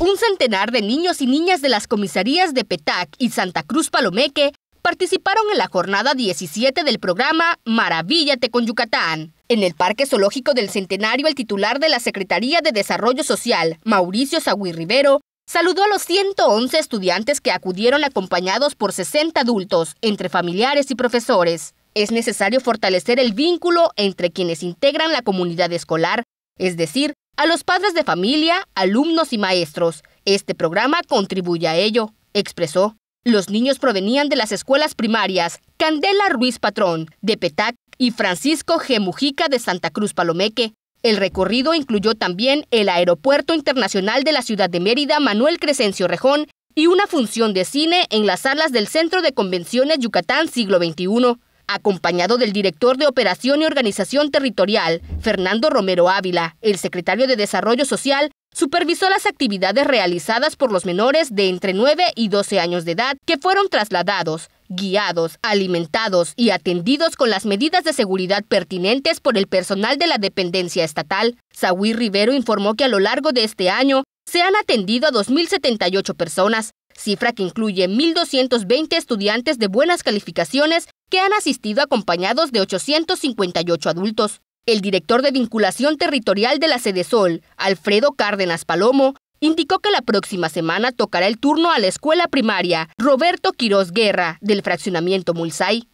Un centenar de niños y niñas de las comisarías de Petac y Santa Cruz Palomeque participaron en la jornada 17 del programa Maravíllate con Yucatán. En el Parque Zoológico del Centenario, el titular de la Secretaría de Desarrollo Social, Mauricio Sagui Rivero, saludó a los 111 estudiantes que acudieron acompañados por 60 adultos, entre familiares y profesores. Es necesario fortalecer el vínculo entre quienes integran la comunidad escolar, es decir, a los padres de familia, alumnos y maestros. Este programa contribuye a ello, expresó. Los niños provenían de las escuelas primarias Candela Ruiz Patrón, de Petac, y Francisco G. Mujica de Santa Cruz Palomeque. El recorrido incluyó también el Aeropuerto Internacional de la Ciudad de Mérida Manuel Crescencio Rejón y una función de cine en las salas del Centro de Convenciones Yucatán Siglo XXI acompañado del director de Operación y Organización Territorial, Fernando Romero Ávila, el secretario de Desarrollo Social, supervisó las actividades realizadas por los menores de entre 9 y 12 años de edad que fueron trasladados, guiados, alimentados y atendidos con las medidas de seguridad pertinentes por el personal de la dependencia estatal. Saúl Rivero informó que a lo largo de este año se han atendido a 2.078 personas, cifra que incluye 1.220 estudiantes de buenas calificaciones que han asistido acompañados de 858 adultos. El director de vinculación territorial de la Sede Sol, Alfredo Cárdenas Palomo, indicó que la próxima semana tocará el turno a la escuela primaria Roberto Quirós Guerra del fraccionamiento Mulsay.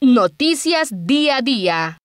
Noticias día a día.